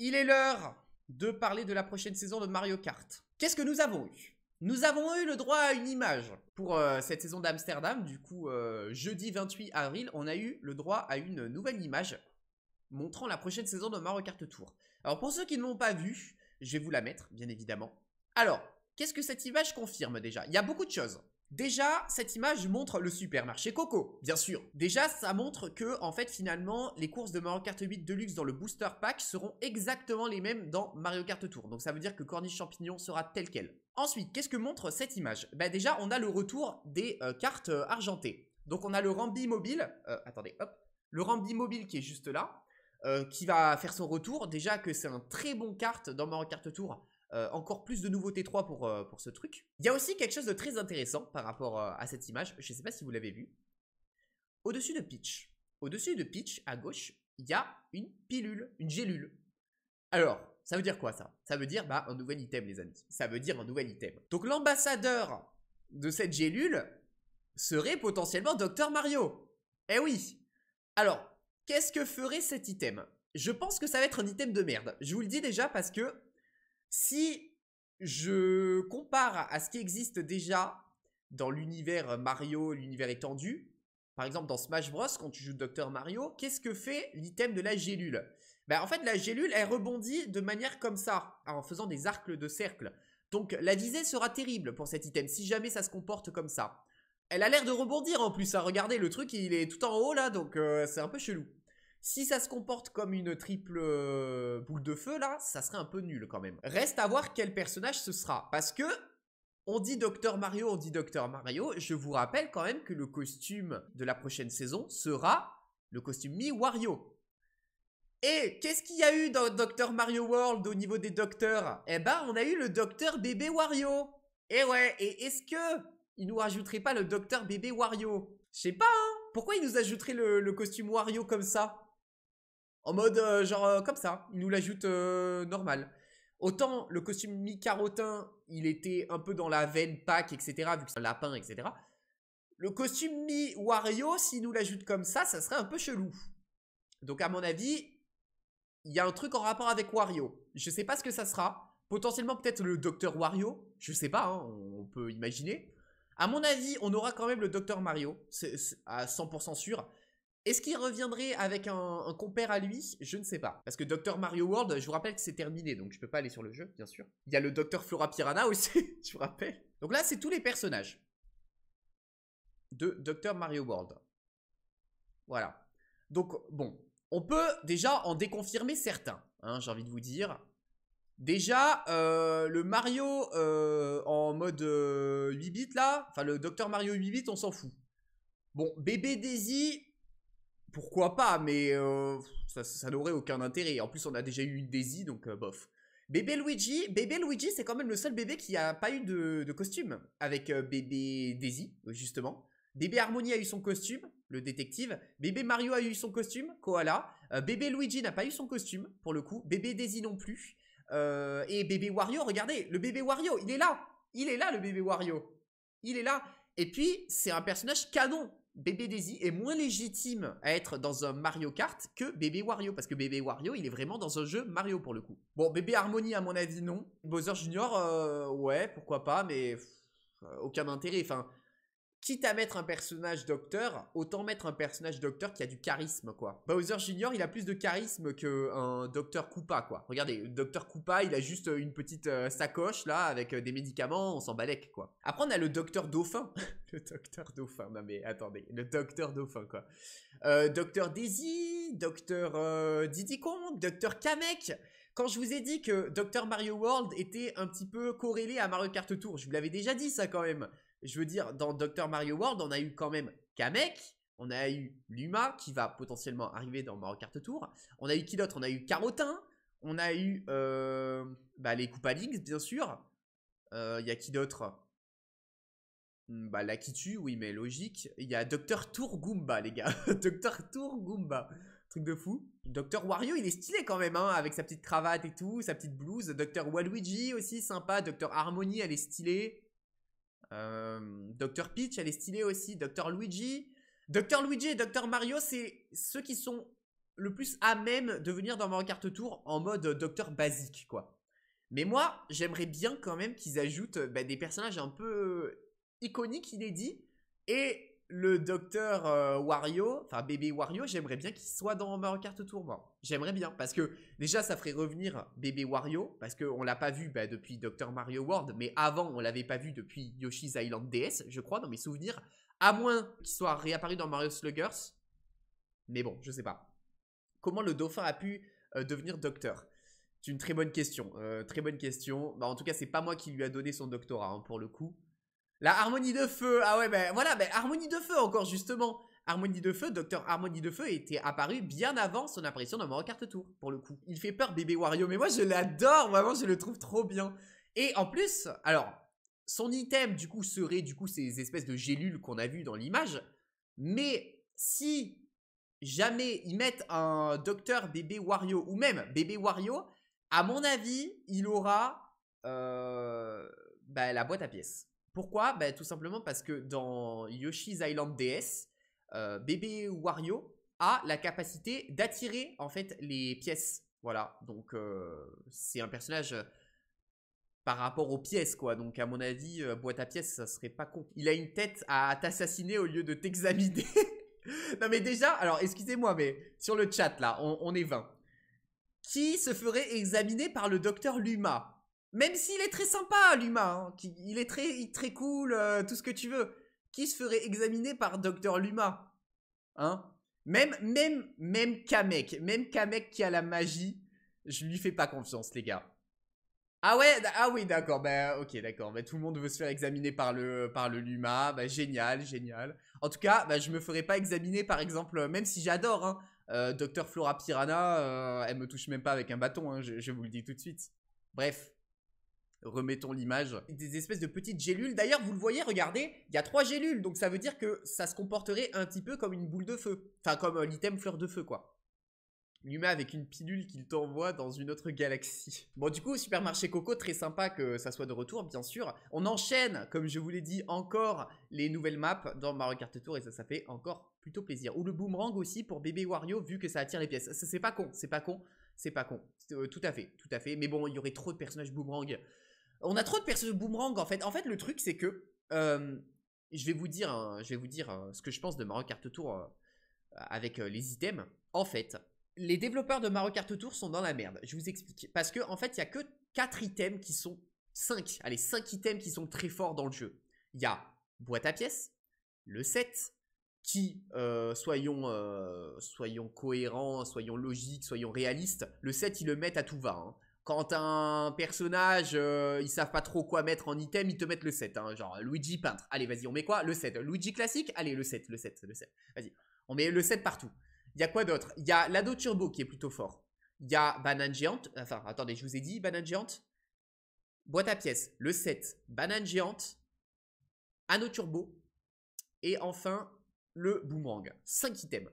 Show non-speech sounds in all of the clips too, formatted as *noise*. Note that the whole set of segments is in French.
Il est l'heure de parler de la prochaine saison de Mario Kart. Qu'est-ce que nous avons eu Nous avons eu le droit à une image pour euh, cette saison d'Amsterdam. Du coup, euh, jeudi 28 avril, on a eu le droit à une nouvelle image montrant la prochaine saison de Mario Kart Tour. Alors pour ceux qui ne l'ont pas vue, je vais vous la mettre, bien évidemment. Alors, qu'est-ce que cette image confirme déjà Il y a beaucoup de choses. Déjà, cette image montre le supermarché Coco, bien sûr. Déjà, ça montre que, en fait, finalement, les courses de Mario Kart 8 Deluxe dans le Booster Pack seront exactement les mêmes dans Mario Kart Tour. Donc ça veut dire que Corniche Champignon sera tel quel. Ensuite, qu'est-ce que montre cette image Bah déjà, on a le retour des euh, cartes euh, argentées. Donc on a le Rambi mobile, euh, attendez, hop, le Rambi mobile qui est juste là, qui va faire son retour. Déjà que c'est un très bon carte dans Mario Kart Tour euh, encore plus de nouveautés 3 pour, euh, pour ce truc. Il y a aussi quelque chose de très intéressant par rapport euh, à cette image, je ne sais pas si vous l'avez vu. Au-dessus de Peach, au-dessus de Peach, à gauche, il y a une pilule, une gélule. Alors, ça veut dire quoi ça Ça veut dire bah, un nouvel item, les amis. Ça veut dire un nouvel item. Donc l'ambassadeur de cette gélule serait potentiellement Docteur Mario. Eh oui Alors, qu'est-ce que ferait cet item Je pense que ça va être un item de merde. Je vous le dis déjà parce que si je compare à ce qui existe déjà dans l'univers Mario, l'univers étendu, par exemple dans Smash Bros, quand tu joues Docteur Mario, qu'est-ce que fait l'item de la gélule ben, En fait, la gélule, elle rebondit de manière comme ça, en faisant des arcs de cercle. Donc la visée sera terrible pour cet item, si jamais ça se comporte comme ça. Elle a l'air de rebondir en plus, à hein. regardez, le truc il est tout en haut là, donc euh, c'est un peu chelou. Si ça se comporte comme une triple euh, boule de feu, là, ça serait un peu nul quand même. Reste à voir quel personnage ce sera. Parce que on dit Docteur Mario, on dit Docteur Mario. Je vous rappelle quand même que le costume de la prochaine saison sera le costume Mi Wario. Et qu'est-ce qu'il y a eu dans Docteur Mario World au niveau des docteurs Eh ben, on a eu le Docteur Bébé Wario. Et eh ouais, et est-ce que il nous rajouterait pas le Docteur Bébé Wario Je sais pas, hein Pourquoi il nous ajouterait le costume Wario comme ça en mode, euh, genre, euh, comme ça, il nous l'ajoute euh, normal. Autant le costume mi-carotin, il était un peu dans la veine Pâques, etc., vu que c'est un lapin, etc. Le costume mi-Wario, s'il nous l'ajoute comme ça, ça serait un peu chelou. Donc, à mon avis, il y a un truc en rapport avec Wario. Je ne sais pas ce que ça sera. Potentiellement, peut-être le Docteur Wario. Je sais pas, hein, on peut imaginer. À mon avis, on aura quand même le Docteur Mario, C'est à 100% sûr. Est-ce qu'il reviendrait avec un, compère à lui Je ne sais pas. Parce que Dr Mario World, je vous rappelle que c'est terminé, donc je peux pas aller sur le jeu, bien sûr. Il y a le Dr Flora Piranha *laughs* aussi, je vous rappelle. Donc là, c'est tous les personnages de Dr Mario World. Voilà. Donc, bon, on peut déjà en déconfirmer certains, hein, j'ai envie de vous dire. Déjà, euh, le Mario euh, en mode 8 euh, bits là, enfin le Dr Mario 8 bits, on s'en fout. Bon, bébé Daisy, pourquoi pas, mais euh, ça, n'aurait aucun intérêt. En plus, on a déjà eu Daisy, donc euh, bof. Bébé Luigi, bébé Luigi, c'est quand même le seul bébé qui a pas eu de, costume avec euh, bébé Daisy, justement. Bébé Harmony a eu son costume, le détective. Bébé Mario a eu son costume, Koala. bébé Luigi n'a pas eu son costume, pour le coup. Bébé Daisy non plus. et bébé Wario, regardez, le bébé Wario, il est là. Il est là, le bébé Wario. Il est là. Et puis, c'est un personnage canon Bébé Daisy est moins légitime à être dans un Mario Kart que Bébé Wario, parce que Bébé Wario, il est vraiment dans un jeu Mario pour le coup. Bon, Bébé Harmony, à mon avis, non. Bowser Jr., euh, ouais, pourquoi pas, mais aucun intérêt. Enfin, quitte à mettre un personnage docteur, autant mettre un personnage docteur qui a du charisme, quoi. Bowser Jr., il a plus de charisme qu'un docteur Koopa, quoi. Regardez, docteur Koopa, il a juste une petite euh, sacoche, là, avec euh, des médicaments, on s'en balèque, quoi. Après, on a le docteur Dauphin. *laughs* le docteur Dauphin, non mais attendez, le docteur Dauphin, quoi. Euh, docteur Daisy, docteur Diddy Kong, docteur Kamek. Quand je vous ai dit que Docteur Mario World était un petit peu corrélé à Mario Kart Tour, je vous l'avais déjà dit ça quand même je veux dire, dans Dr. Mario World, on a eu quand même Kamek, on a eu Luma qui va potentiellement arriver dans Mario Kart Tour, on a eu qui d'autre On a eu Carotin, on a eu euh, bah, les bien sûr. Euh, il y a qui d'autre hmm, bah, qui oui, mais logique. Il y a Tour Goomba, les gars. *laughs* Tour Goomba, Truc de fou. Dr. Wario, il est stylé quand même, hein, avec sa petite cravate et tout, sa petite blouse. Dr. Waluigi aussi, sympa. Dr. Harmony, elle est stylée. Euh, Dr Peach, elle est stylée aussi. Dr Luigi. Dr Luigi et Dr Mario, c'est ceux qui sont le plus à même de venir dans Mario Kart Tour en mode docteur basique, quoi. Mais moi, j'aimerais bien quand même qu'ils ajoutent bah, des personnages un peu euh, iconiques, inédits, et le docteur euh, Wario, enfin bébé Wario, j'aimerais bien qu'il soit dans Mario Kart Tour, J'aimerais bien, parce que déjà, ça ferait revenir bébé Wario, parce qu'on l'a pas vu bah, depuis Dr. Mario World, mais avant, on l'avait pas vu depuis Yoshi's Island DS, je crois, dans mes souvenirs, à moins qu'il soit réapparu dans Mario Sluggers. Mais bon, je sais pas. Comment le dauphin a pu euh, devenir docteur C'est une très bonne question, euh, très bonne question. Bah, en tout cas, c'est pas moi qui lui a donné son doctorat, hein, pour le coup. La harmonie de feu. Ah ouais, ben voilà, ben harmonie de feu encore justement. Harmonie de Feu, Docteur Harmonie de Feu était apparu bien avant son apparition dans Mario Kart Tour, pour le coup. Il fait peur, bébé Wario, mais moi je l'adore, vraiment, je le trouve trop bien. Et en plus, alors, son item, du coup, serait du coup ces espèces de gélules qu'on a vues dans l'image, mais si jamais ils mettent un Docteur bébé Wario, ou même bébé Wario, à mon avis, il aura euh, ben, la boîte à pièces. Pourquoi ben, Tout simplement parce que dans Yoshi's Island DS, euh, bébé Wario a la capacité d'attirer en fait les pièces. Voilà, donc euh, c'est un personnage euh, par rapport aux pièces, quoi. Donc, à mon avis, boîte à pièces, ça serait pas con. Il a une tête à t'assassiner au lieu de t'examiner. *laughs* non, mais déjà, alors, excusez-moi, mais sur le chat, là, on, on, est 20. Qui se ferait examiner par le docteur Luma même s'il est très sympa, Luma, hein, il est très, très cool, euh, tout ce que tu veux, qui se ferait examiner par Docteur Luma hein? Même, même, même Kamek, même Kamek qui a la magie, je lui fais pas confiance, les gars. Ah ouais, ah oui, d'accord, bah ok, d'accord, bah, tout le monde veut se faire examiner par le, par le Luma, bah, génial, génial. En tout cas, ben je me ferai pas examiner, par exemple, euh, même si j'adore, hein, euh, Docteur Flora Piranha, elle me touche même pas avec un bâton, je vous le dis tout de suite. Bref remettons l'image, des espèces de petites gélules. D'ailleurs, vous le voyez, regardez, il y a trois gélules, donc ça veut dire que ça se comporterait un petit peu comme une boule de feu. Enfin, comme euh, l'item fleur de feu, quoi. L'humain avec une pilule qu'il t'envoie dans une autre galaxie. *laughs* Bon, du coup, supermarché Coco, très sympa que ça soit de retour, bien sûr. On enchaîne, comme je vous l'ai dit, encore les nouvelles maps dans Mario Kart Tour et ça, ça fait encore plutôt plaisir. Ou le boomerang aussi pour bébé Wario, vu que ça attire les pièces. C'est pas con, c'est pas con, c'est pas con. Euh, tout à fait, tout à fait. Mais bon, il y aurait trop de personnages boomerang on a trop de de boomerang en fait. En fait, le truc c'est que je vais vous dire, je vais vous dire euh, ce que je pense de Mario Kart Tour euh, avec euh, les items. En fait, les développeurs de Mario Kart Tour sont dans la merde. Je vous explique. Parce que en fait, il y a que 4 items qui sont 5. Allez, 5 items qui sont très forts dans le jeu. Il y a boîte à pièces, le set, qui, soyons, soyons cohérents, soyons logiques, soyons réalistes, le 7, ils le mettent à tout va. Hein quand un personnage, ils euh, ils savent pas trop quoi mettre en item, ils te mettent le 7. Hein, genre Luigi peintre, allez vas-y on met quoi Le 7. Luigi classique, allez le 7, le 7, le 7. Vas-y, on met le 7 partout. Il y a quoi d'autre Il y a l'anneau turbo qui est plutôt fort. Il y a banane géante, enfin attendez, je vous ai dit banane géante. Boîte à pièces, le 7, banane géante, anneau turbo et enfin le boomerang. 5 items.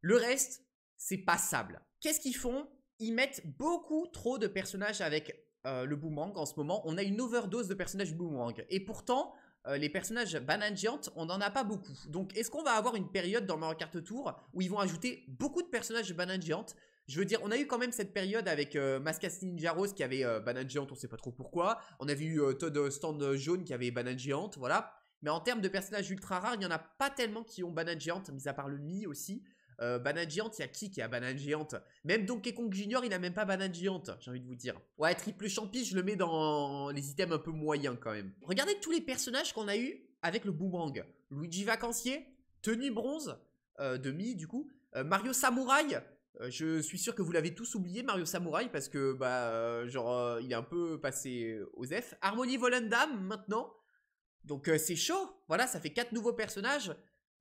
Le reste, c'est passable. Qu'est-ce qu'ils font ils mettent beaucoup trop de personnages avec euh, le boomerang en ce moment. On a une overdose de personnages boomerang. Et pourtant, euh, les personnages Bananjiant, on n'en a pas beaucoup. Donc, est-ce qu'on va avoir une période dans Mario Kart Tour où ils vont ajouter beaucoup de personnages Bananjiant je veux dire, on a eu quand même cette période avec euh, Ninja Rose qui avait euh, Banane on on sait pas trop pourquoi. On a vu Todd Stand Jaune qui avait Banane voilà. Mais en termes de personnages ultra rares, il n'y en a pas tellement qui ont Banane mis à part le Mi aussi. Euh, banane géante, il y a qui qui a banane géante Même Donkey Kong Junior, il n'a même pas banane géante, j'ai envie de vous dire. Ouais, triple champi, je le mets dans les items un peu moyens quand même. Regardez tous les personnages qu'on a eu avec le boomerang. Luigi Vacancier, tenue bronze, euh, demi du coup. Euh, Mario Samouraï, je suis sûr que vous l'avez tous oublié, Mario Samouraï, parce que, bah, genre, il est un peu passé aux F. Harmony Volendam, maintenant. Donc, c'est chaud. Voilà, ça fait quatre nouveaux personnages.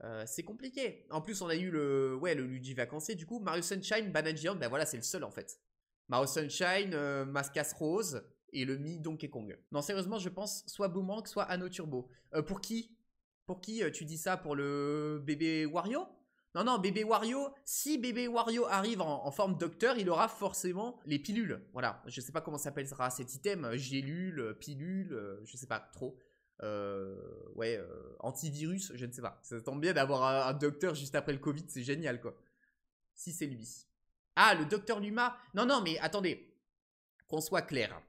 Euh, c'est compliqué. En plus, on a eu le, ouais, le Luigi Vacancé. Du coup, Mario Sunshine, Banan ben voilà, c'est le seul en fait. Mario Sunshine, euh, Rose et le Mi Donkey Kong. Non, sérieusement, je pense soit Boomerang, soit Anno Turbo. Euh, pour qui Pour qui euh, tu dis ça Pour le bébé Wario Non, non, bébé Wario, si bébé Wario arrive en, forme docteur, il aura forcément les pilules. Voilà, je sais pas comment s'appellera cet item, gélule, pilule, je sais pas trop. Euh, ouais, euh, antivirus, je ne sais pas. Ça tombe bien d'avoir un, docteur juste après le Covid, c'est génial quoi. Si c'est lui. Ah, le docteur Luma. Non, non, mais attendez, qu'on soit clair.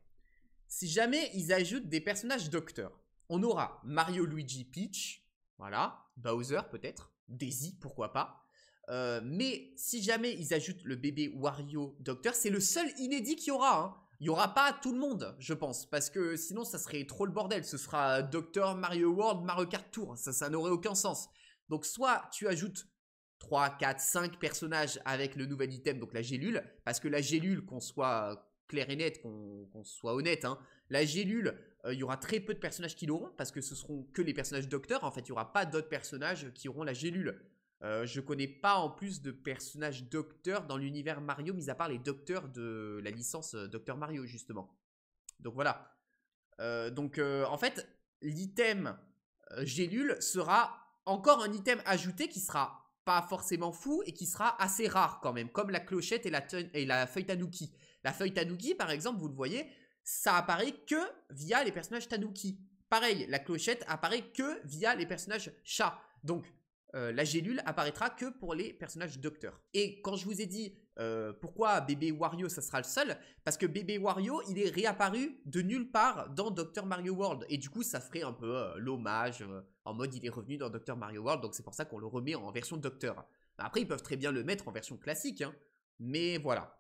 Si jamais ils ajoutent des personnages docteurs, on aura Mario Luigi Peach, voilà, Bowser peut-être, Daisy, pourquoi pas. Euh, mais si jamais ils ajoutent le bébé Wario Docteur, c'est le seul inédit qu'il y aura. Hein il n'y aura pas tout le monde, je pense, parce que sinon ça serait trop le bordel. Ce sera Docteur Mario World, Mario Kart Tour, ça, n'aurait aucun sens. Donc soit tu ajoutes 3, 4, 5 personnages avec le nouvel item, donc la gélule, parce que la gélule, qu'on soit clair et net, qu'on soit honnête, hein, la gélule, euh, il y aura très peu de personnages qui l'auront, parce que ce seront que les personnages Docteur. en fait, il n'y aura pas d'autres personnages qui auront la gélule. Je euh, je connais pas en plus de personnages docteurs dans l'univers Mario, mis à part les docteurs de la licence euh, Docteur Mario, justement. Donc voilà. Euh, donc en fait, l'item gélule sera encore un item ajouté qui sera pas forcément fou et qui sera assez rare quand même, comme la clochette et la, et la feuille Tanuki. La feuille Tanuki, par exemple, vous le voyez, ça apparaît que via les personnages Tanuki. Pareil, la clochette apparaît que via les personnages chats. Donc, euh, la gélule apparaîtra que pour les personnages Docteur. Et quand je vous ai dit euh, pourquoi bébé Wario, ça sera le seul, parce que bébé Wario, il est réapparu de nulle part dans Docteur Mario World. Et du coup, ça ferait un peu euh, l'hommage, en mode il est revenu dans Docteur Mario World, donc c'est pour ça qu'on le remet en version docteur. Bah, après, ils peuvent très bien le mettre en version classique, hein. mais voilà.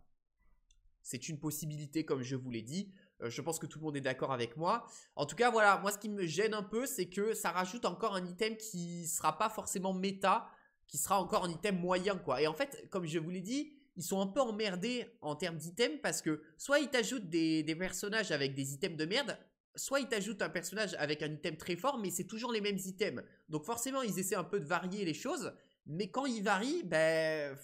C'est une possibilité, comme je vous l'ai dit. Euh, je pense que tout le monde est d'accord avec moi. En tout cas, voilà, moi ce qui me gêne un peu, c'est que ça rajoute encore un item qui sera pas forcément méta, qui sera encore un item moyen, quoi. Et en fait, comme je vous l'ai dit, ils sont un peu emmerdés en termes d'items parce que soit ils t'ajoutent des, personnages avec des items de merde, soit ils t'ajoutent un personnage avec un item très fort, mais c'est toujours les mêmes items. Donc forcément, ils essaient un peu de varier les choses, mais quand ils varient, ben,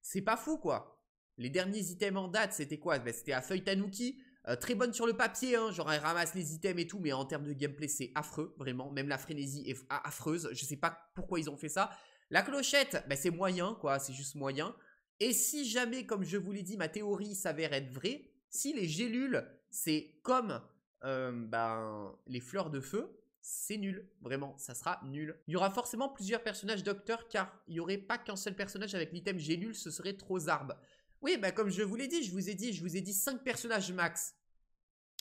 c'est pas fou, quoi. Les derniers items en date, c'était quoi ben, C'était à Feuille Tanuki, euh, très bonne sur le papier, hein, genre elle ramasse les items et tout, mais en termes de gameplay c'est affreux, vraiment. Même la frénésie est affreuse, je sais pas pourquoi ils ont fait ça. La clochette, ben c'est moyen, quoi, c'est juste moyen. Et si jamais, comme je vous l'ai dit, ma théorie s'avère être vraie, si les gélules, c'est comme euh, ben, les fleurs de feu, c'est nul, vraiment, ça sera nul. Il y aura forcément plusieurs personnages docteurs car il n'y aurait pas qu'un seul personnage avec l'item gélule, ce serait trop zarbe. Oui, ben comme je vous l'ai dit, je vous ai dit, je vous ai dit 5 personnages max.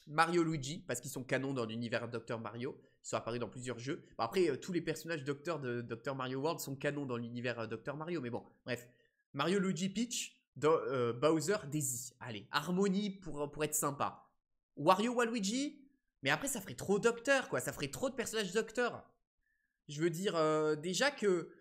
Mario Luigi, parce qu'ils sont canons dans l'univers Dr Mario. Ils sont apparus dans plusieurs jeux. après, euh, tous les personnages Docteur de Dr Mario World sont canons dans l'univers euh, Dr Mario. Mais bon, bref. Mario Luigi Peach, euh, Bowser, Daisy. Allez, Harmonie pour, pour être sympa. Wario Waluigi, mais après ça ferait trop Docteur, quoi. Ça ferait trop de personnages Docteur. Je veux dire, déjà que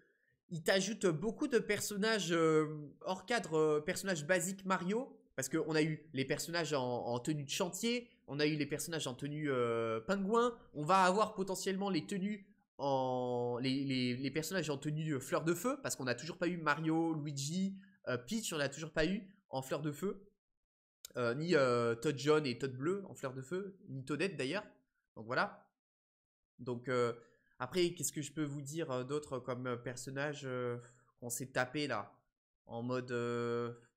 il t'ajoute beaucoup de personnages euh, hors cadre, euh, personnages basiques Mario. Parce qu'on a eu les personnages en, tenue de chantier, on a eu les personnages en tenue euh, pingouin, on va avoir potentiellement les tenues en. les, personnages en tenue fleur de feu, parce qu'on n'a toujours pas eu Mario, Luigi, Peach, on n'a toujours pas eu en fleur de feu. ni Todd John et Todd Bleu en fleur de feu, ni Toadette d'ailleurs. Donc voilà. Donc après, qu'est-ce que je peux vous dire euh, d'autres comme euh, personnages euh, qu'on s'est tapé là En mode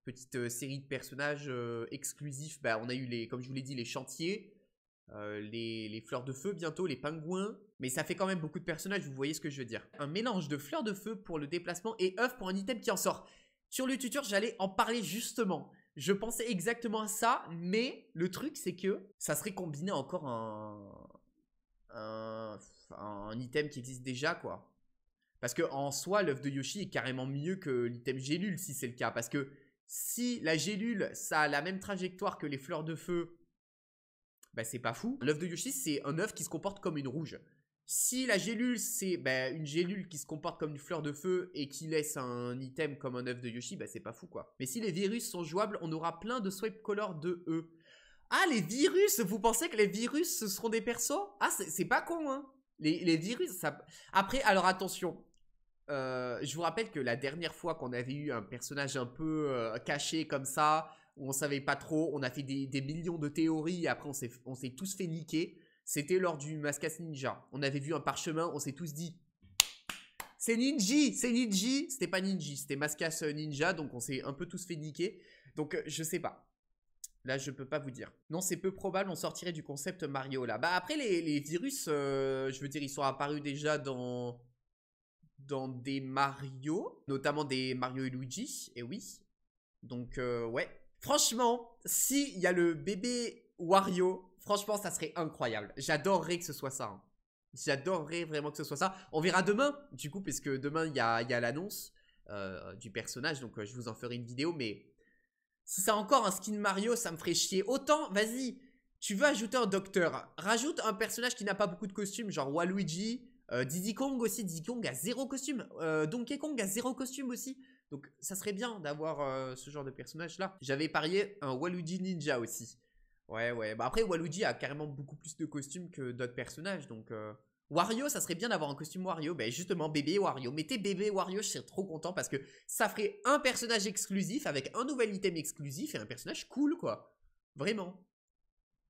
petite série de personnages exclusifs. Bah, on a eu, les, comme je vous l'ai dit, les chantiers, les, fleurs de feu bientôt, les pingouins. Mais ça fait quand même beaucoup de personnages, vous voyez ce que je veux dire. Un mélange de fleurs de feu pour le déplacement et œuf pour un item qui en sort. Sur le tutor, j'allais en parler justement. Je pensais exactement à ça, mais le truc, c'est que ça serait combiné encore un... un un item qui existe déjà, quoi. Parce que en soi, l'œuf de Yoshi est carrément mieux que l'item gélule, si c'est le cas. Parce que si la gélule, ça a la même trajectoire que les fleurs de feu, bah c'est pas fou. L'œuf de Yoshi, c'est un œuf qui se comporte comme une rouge. Si la gélule, c'est bah, une gélule qui se comporte comme une fleur de feu et qui laisse un item comme un œuf de Yoshi, bah c'est pas fou quoi. Mais si les virus sont jouables, on aura plein de swipe color de E. Ah, les virus Vous pensez que les virus, ce seront des persos Ah, c'est pas con, hein les, virus, ça... Après, alors attention, euh, je vous rappelle que la dernière fois qu'on avait eu un personnage un peu euh, caché comme ça, où on savait pas trop, on a fait des, millions de théories et après on s'est tous fait niquer, c'était lors du maskas Ninja. On avait vu un parchemin, on s'est tous dit c'est Ninji, c'est Ninji, c'était pas Ninji, c'était maskas Ninja, donc on s'est un peu tous fait niquer. Donc euh, je sais pas. Là, je peux pas vous dire. Non, c'est peu probable, on sortirait du concept Mario, là. Bah, après, les, virus, euh, je veux dire, ils sont apparus déjà dans... Dans des Mario, notamment des Mario et Luigi, et oui. Donc, euh, ouais. Franchement, s'il y a le bébé Wario, franchement, ça serait incroyable. J'adorerais que ce soit ça. Hein. J'adorerais vraiment que ce soit ça. On verra demain, du coup, parce que demain, il y a, l'annonce euh, du personnage, donc je vous en ferai une vidéo, mais... Si c'est encore un skin Mario, ça me ferait chier. Autant, vas-y, tu veux ajouter un docteur. Rajoute un personnage qui n'a pas beaucoup de costumes, genre Waluigi, euh, Diddy Kong aussi. Diddy Kong a zéro costume. Euh, Donkey Kong a zéro costume aussi. Donc ça serait bien d'avoir euh, ce genre de personnage là. J'avais parié un Waluigi Ninja aussi. Ouais, ouais. Bah après, Waluigi a carrément beaucoup plus de costumes que d'autres personnages, donc... Wario, ça serait bien d'avoir un costume Wario. Ben justement, bébé Wario. Mettez bébé Wario, je serais trop content parce que ça ferait un personnage exclusif avec un nouvel item exclusif et un personnage cool, quoi. Vraiment.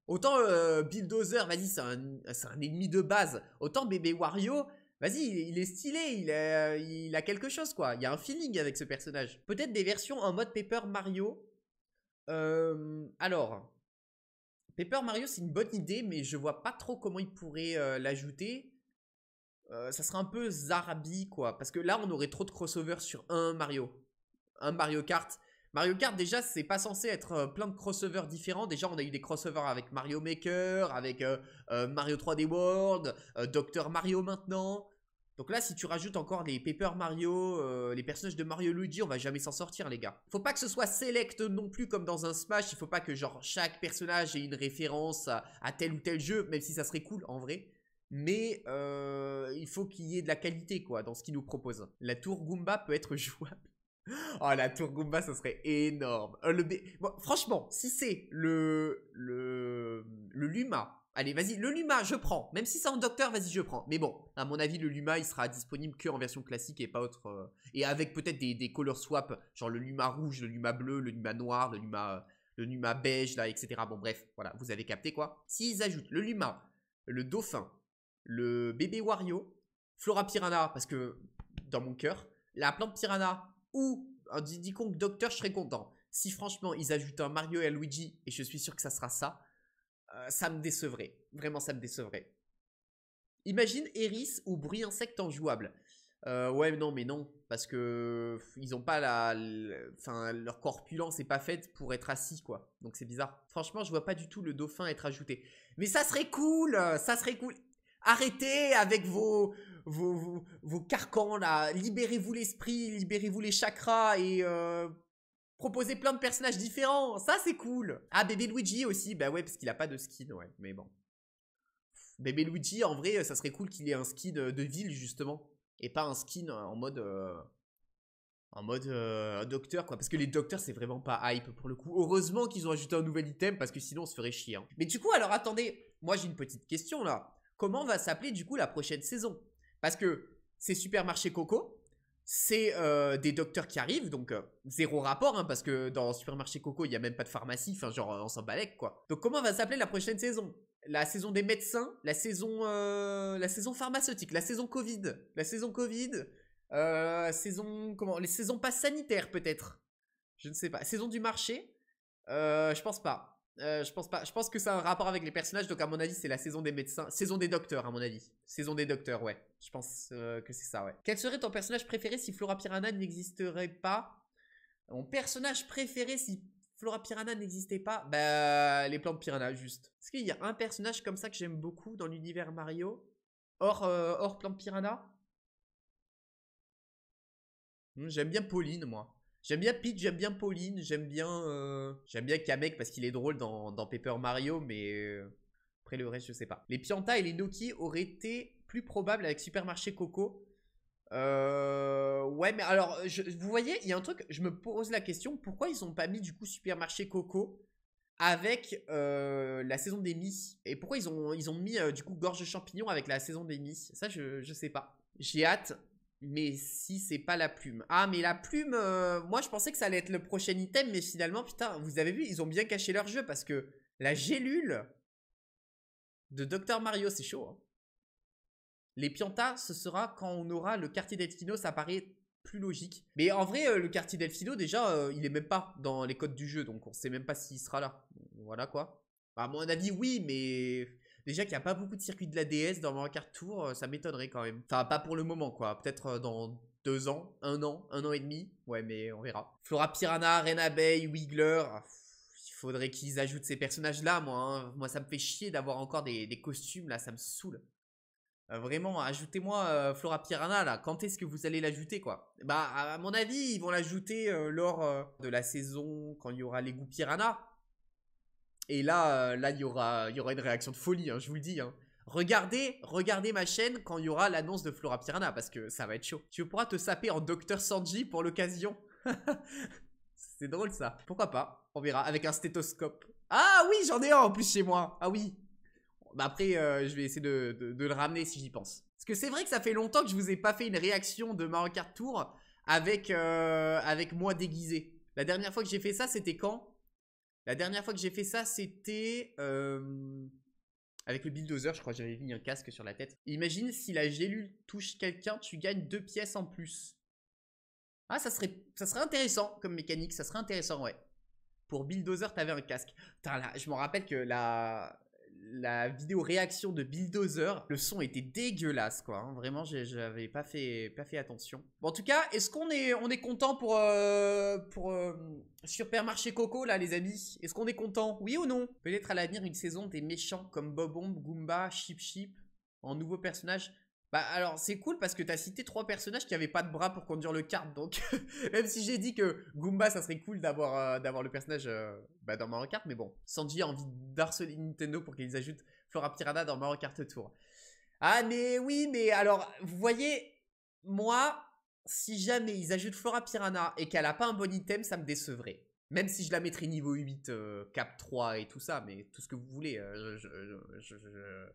Autant euh, Bulldozer, vas-y, c'est un, ennemi de base. Autant bébé Wario, vas-y, il, est stylé, il, il a quelque chose, quoi. Il y a un feeling avec ce personnage. Peut-être des versions en mode Paper Mario. Euh, alors, Paper Mario, c'est une bonne idée, mais je vois pas trop comment il pourrait euh, l'ajouter. Euh, ça serait un peu Zarabi, quoi. Parce que là, on aurait trop de crossovers sur un Mario. Un Mario Kart. Mario Kart, déjà, c'est pas censé être euh, plein de crossovers différents. Déjà, on a eu des crossovers avec Mario Maker, avec euh, Mario 3D World, Docteur Mario maintenant. Donc là, si tu rajoutes encore les Paper Mario, les personnages de Mario Luigi, on va jamais s'en sortir, les gars. Faut pas que ce soit select non plus comme dans un Smash. Il faut pas que genre chaque personnage ait une référence à tel ou tel jeu, même si ça serait cool en vrai mais euh, il faut qu'il y ait de la qualité quoi dans ce qu'ils nous propose. La tour Goomba peut être *laughs* jouable. oh la tour Goomba, ça serait énorme. Euh, le bon, franchement, si c'est le le le Luma. Allez, vas-y, le Luma, je prends. Même si c'est en docteur, vas-y, je prends. Mais bon, à mon avis, le Luma, il sera disponible que en version classique et pas autre. Euh, et avec peut-être des, des color swaps, genre le Luma rouge, le Luma bleu, le Luma noir, le Luma, le beige, là, etc. Bon, bref, voilà, vous avez capté quoi. S'ils ajoutent le Luma, le dauphin, le bébé Wario, Flora Piranha, parce que dans mon cœur, la plante Piranha ou un Diddy Docteur, je serais content. Si franchement ils ajoutent un Mario et un Luigi, et je suis sûr que ça sera ça, euh, ça me décevrait. Vraiment, ça me décevrait. Imagine Eris ou Bruit Insecte en jouable. Euh, ouais, non, mais non, parce que ils ont pas la, enfin leur corpulence n'est pas faite pour être assis quoi. Donc c'est bizarre. Franchement, je vois pas du tout le dauphin être ajouté. Mais ça serait cool, ça serait cool. Arrêtez avec vos, vos, vos, carcans là. Libérez-vous l'esprit, libérez-vous les chakras et euh, proposez plein de personnages différents. Ça, c'est cool. Ah, bébé Luigi aussi. Bah ouais, parce qu'il a pas de skin, ouais. Mais bon. Bébé Luigi, en vrai, ça serait cool qu'il ait un skin euh, de ville, justement. Et pas un skin euh, en mode. en mode docteur, quoi. Parce que les docteurs, c'est vraiment pas hype pour le coup. Heureusement qu'ils ont ajouté un nouvel item, parce que sinon, on se ferait chier. Hein. Mais du coup, alors attendez, moi j'ai une petite question là comment va s'appeler du coup la prochaine saison Parce que c'est Supermarché Coco, c'est euh, des docteurs qui arrivent, donc euh, zéro rapport, hein, parce que dans Supermarché Coco, il n'y a même pas de pharmacie, enfin genre on s'en balèque quoi. Donc comment va s'appeler la prochaine saison La saison des médecins, la saison, euh, la saison pharmaceutique, la saison Covid, la saison Covid, saison comment Les saisons pas sanitaires peut-être, je ne sais pas. Saison du marché, je pense pas. Euh, je pense pas. Je pense que c'est un rapport avec les personnages. Donc à mon avis, c'est la saison des médecins, saison des docteurs à mon avis. Saison des docteurs, ouais. Je pense euh, que c'est ça, ouais. Quel serait ton personnage préféré si Flora Piranha n'existerait pas Mon personnage préféré si Flora Piranha n'existait pas Bah les plantes Piranha juste. Est-ce qu'il y a un personnage comme ça que j'aime beaucoup dans l'univers Mario Hors euh, hors plantes Piranha hmm, J'aime bien Pauline moi. J'aime bien Pete, j'aime bien Pauline, j'aime bien euh, j'aime bien Kamek parce qu'il est drôle dans, Paper Mario, mais euh, après le reste je sais pas. Les Pianta et les Noki auraient été plus probables avec Supermarché Coco. Euh, ouais, mais alors vous voyez, il y a un truc, je me pose la question, pourquoi ils ont pas mis du coup Supermarché Coco avec euh, la saison des Miss Et pourquoi ils ont, ils ont mis du coup Gorge Champignon avec la saison des Miss Ça, je, je sais pas. J'ai hâte mais si c'est pas la plume. Ah, mais la plume, euh, moi je pensais que ça allait être le prochain item, mais finalement, putain, vous avez vu, ils ont bien caché leur jeu parce que la gélule de Dr. Mario, c'est chaud. Hein. Les Piantas, ce sera quand on aura le quartier d'Elfino, ça paraît plus logique. Mais en vrai, euh, le quartier d'Elfino, déjà, euh, il est même pas dans les codes du jeu, donc on sait même pas s'il sera là. Voilà quoi. Bah, à mon avis, oui, mais Déjà qu'il n'y a pas beaucoup de circuits de la DS dans Mario Kart Tour, euh, ça m'étonnerait quand même. Enfin, pas pour le moment, quoi. Peut-être euh, dans deux ans, un an, un an et demi. Ouais, mais on verra. Flora Piranha, Renabey, Wiggler. Ah, il faudrait qu'ils ajoutent ces personnages-là, moi. Hein. Moi, ça me fait chier d'avoir encore des, costumes, là. Ça me saoule. Euh, vraiment, ajoutez-moi Flora Piranha, là. Quand est-ce que vous allez l'ajouter, quoi Bah, à mon avis, ils vont l'ajouter lors de la saison, quand il y aura les goûts Piranha. Et là, euh, là, il y aura, y aura une réaction de folie, hein, je vous le dis. Hein. Regardez, regardez ma chaîne quand il y aura l'annonce de Flora Piranha, parce que ça va être chaud. Tu pourras te saper en Docteur Sanji pour l'occasion. *laughs* C'est drôle ça. Pourquoi pas On verra avec un stéthoscope. Ah oui, j'en ai un en plus chez moi. Ah oui. Bah après, euh, je vais essayer de, le ramener si j'y pense. Parce que c'est vrai que ça fait longtemps que je vous ai pas fait une réaction de Mario Kart Tour avec, euh, avec moi déguisé. La dernière fois que j'ai fait ça, c'était quand la dernière fois que j'ai fait ça, c'était euh, avec le bulldozer, je crois que j'avais mis un casque sur la tête. Imagine si la gélule touche quelqu'un, tu gagnes deux pièces en plus. Ah, ça serait, ça serait intéressant comme mécanique, ça serait intéressant, ouais. Pour bulldozer, t'avais un casque. Putain, là, je me rappelle que la, la vidéo réaction de Bulldozer, le son était dégueulasse, quoi. Hein. Vraiment, j'avais pas fait, pas fait attention. Bon, en tout cas, est-ce qu'on est, on est content pour, euh, pour euh, Supermarché Coco, là, les amis Est-ce qu'on est content Oui ou non Peut-être à l'avenir une saison des méchants comme Bobomb, Goomba, Chip Chip, en nouveau personnage bah alors c'est cool parce que t'as cité trois personnages qui avaient pas de bras pour conduire le kart donc *laughs* même si j'ai dit que Goomba ça serait cool d'avoir euh, d'avoir le personnage euh, bah, dans Mario Kart mais bon Sanji a envie d'harceler Nintendo pour qu'ils ajoutent Flora Piranha dans Mario Kart Tour. Ah mais oui mais alors vous voyez moi si jamais ils ajoutent Flora Piranha et qu'elle a pas un bon item ça me décevrait. Même si je la mettrais niveau 8, euh, cap 3 et tout ça, mais tout ce que vous voulez. Euh,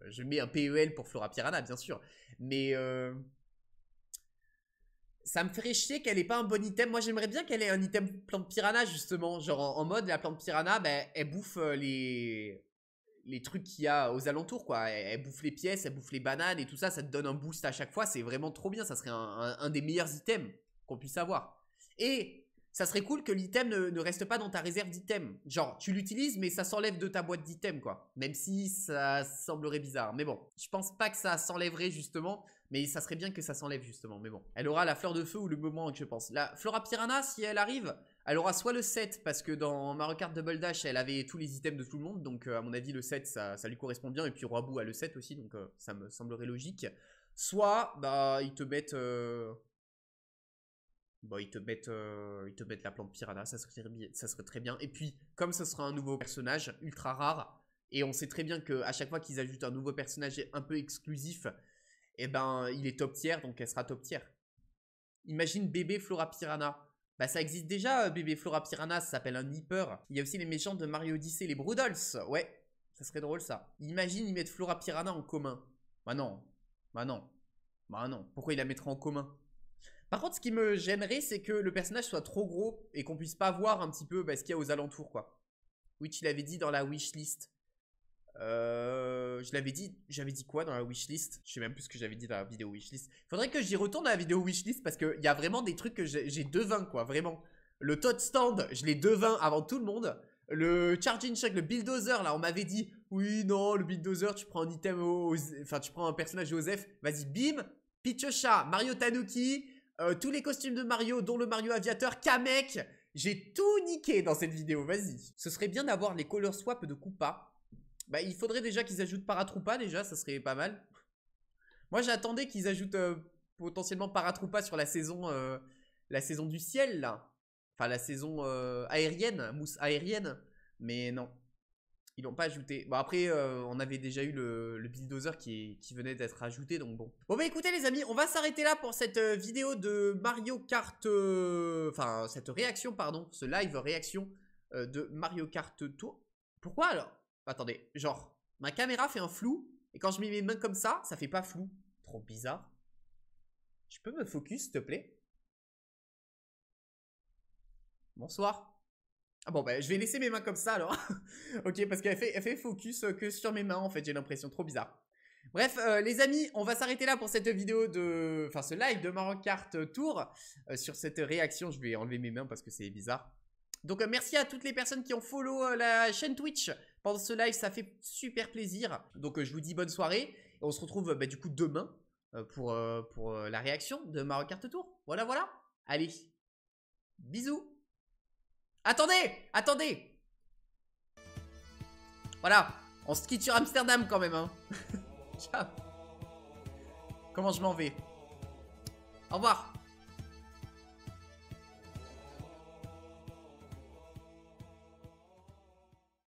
je, mets un PEL pour Flora Piranha, bien sûr. Mais euh, ça me ferait chier qu'elle n'ait pas un bon item. Moi, j'aimerais bien qu'elle ait un item plante piranha, justement. Genre, en, mode, la plante piranha, bah, elle bouffe les, les trucs qu'il y a aux alentours, quoi. Elle, bouffe les pièces, elle bouffe les bananes et tout ça. Ça te donne un boost à chaque fois. C'est vraiment trop bien. Ça serait un des meilleurs items qu'on puisse avoir. Et ça serait cool que l'item ne, reste pas dans ta réserve d'items. Genre, tu l'utilises, mais ça s'enlève de ta boîte d'items, quoi. Même si ça semblerait bizarre. Mais bon, je pense pas que ça s'enlèverait, justement. Mais ça serait bien que ça s'enlève, justement. Mais bon, elle aura la fleur de feu ou le moment, je pense. La Flora Piranha, si elle arrive, elle aura soit le 7, parce que dans ma recarte Double Dash, elle avait tous les items de tout le monde. Donc, euh, à mon avis, le 7, ça, lui correspond bien. Et puis, Bou a le 7 aussi, donc euh, ça me semblerait logique. Soit, bah, ils te mettent... Euh, bon, bah, ils te mettent, euh, te la plante piranha, ça serait, ça très bien. Et puis, comme ce sera un nouveau personnage ultra rare, et on sait très bien qu'à chaque fois qu'ils ajoutent un nouveau personnage un peu exclusif, eh ben, il est top tier, donc elle sera top tier. Imagine bébé Flora Piranha. Bah ça existe déjà, euh, bébé Flora Piranha, ça s'appelle un Nipper. Il y a aussi les méchants de Mario Odyssey, les Broodles. Ouais, ça serait drôle ça. Imagine ils mettent Flora Piranha en commun. Bah non, bah non, bah non. Pourquoi ils la mettraient en commun par contre, ce qui me gênerait, c'est que le personnage soit trop gros et qu'on puisse pas voir un petit peu bah, ce qu'il y a aux alentours, quoi. Oui, il l'avais dit dans la wishlist. Euh, je l'avais dit, j'avais dit quoi dans la wishlist Je sais même plus ce que j'avais dit dans la vidéo wishlist. Faudrait que j'y retourne dans la vidéo wishlist parce qu'il y a vraiment des trucs que j'ai devin, quoi, vraiment. Le Todd stand, je l'ai devin avant tout le monde. Le charging shack, le bulldozer, là, on m'avait dit, oui, non, le bulldozer, tu prends un item, enfin, tu prends un personnage Joseph, vas-y, bim, Pichocha, Mario Tanuki, euh, tous les costumes de Mario, dont le Mario aviateur Kamek. J'ai tout niqué dans cette vidéo, vas-y. Ce serait bien d'avoir les color swaps de Koopa. Bah, il faudrait déjà qu'ils ajoutent Paratroopa, déjà, ça serait pas mal. Moi, j'attendais qu'ils ajoutent euh, potentiellement Paratroopa sur la saison, euh, la saison du ciel, là. Enfin, la saison aérienne, mousse aérienne. Mais non, ils l'ont pas ajouté. Bon, après, euh, on avait déjà eu le, le bulldozer qui, venait d'être ajouté, donc bon. Bon, bah écoutez, les amis, on va s'arrêter là pour cette euh, vidéo de Mario Kart... Euh, enfin, cette réaction, pardon, ce live réaction de Mario Kart Tour. Pourquoi alors Attendez, genre, ma caméra fait un flou, et quand je mets mes mains comme ça, ça fait pas flou. Trop bizarre. Je peux me focus, s'il te plaît Bonsoir. Ah bon, bah, je vais laisser mes mains comme ça, alors. *laughs* ok, parce qu'elle fait, focus euh, que sur mes mains, en fait, j'ai l'impression. Trop bizarre. Bref, euh, les amis, on va s'arrêter là pour cette vidéo de... Enfin, ce live de Mario Kart Tour. Euh, sur cette réaction, je vais enlever mes mains parce que c'est bizarre. Donc, merci à toutes les personnes qui ont follow la chaîne Twitch pendant ce live. Ça fait super plaisir. Donc, je vous dis bonne soirée. Et on se retrouve, bah, du coup, demain pour, pour la réaction de Mario Kart Tour. Voilà, voilà. Allez, bisous Attendez Attendez Voilà On se quitte sur Amsterdam quand même, hein. *laughs* Ciao Comment je m'en vais Au revoir